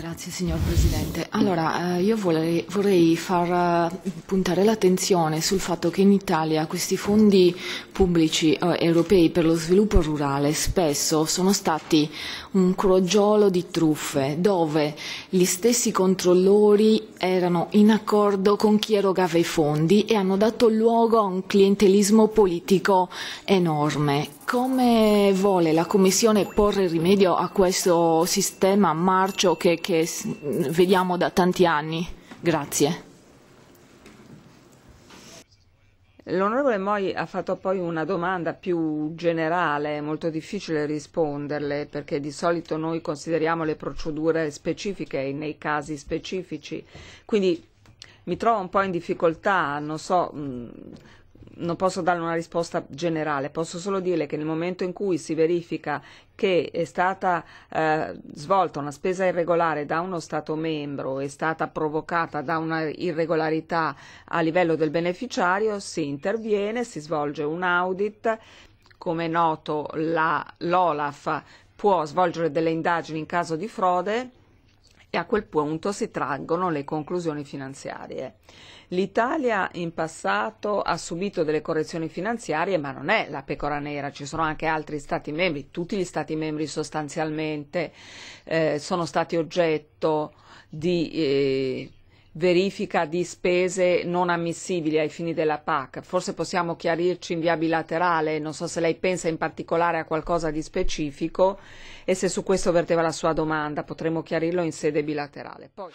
Grazie signor Presidente. Allora, eh, io vorrei, vorrei, far eh, puntare l'attenzione sul fatto che in Italia questi fondi pubblici eh, europei per lo sviluppo rurale spesso sono stati un crogiolo di truffe dove gli stessi controllori erano in accordo con chi erogava i fondi e hanno dato luogo a un clientelismo politico enorme. Come vuole la Commissione porre rimedio a questo sistema marcio che che vediamo da tanti anni. Grazie. L'onorevole Moi ha fatto poi una domanda più generale, è molto difficile risponderle perché di solito noi consideriamo le procedure specifiche nei casi specifici, quindi mi trovo un po' in difficoltà, non so non posso dare una risposta generale, posso solo dire che nel momento in cui si verifica che è stata eh, svolta una spesa irregolare da uno Stato membro, è stata provocata da una irregolarità a livello del beneficiario, si interviene, si svolge un audit. Come è noto, l'OLAF può svolgere delle indagini in caso di frode e a quel punto si traggono le conclusioni finanziarie. L'Italia in passato ha subito delle correzioni finanziarie, ma non è la pecora nera, ci sono anche altri Stati membri, tutti gli Stati membri sostanzialmente eh, sono stati oggetto di eh, verifica di spese non ammissibili ai fini della PAC. Forse possiamo chiarirci in via bilaterale, non so se lei pensa in particolare a qualcosa di specifico e se su questo verteva la sua domanda, potremmo chiarirlo in sede bilaterale. Poi...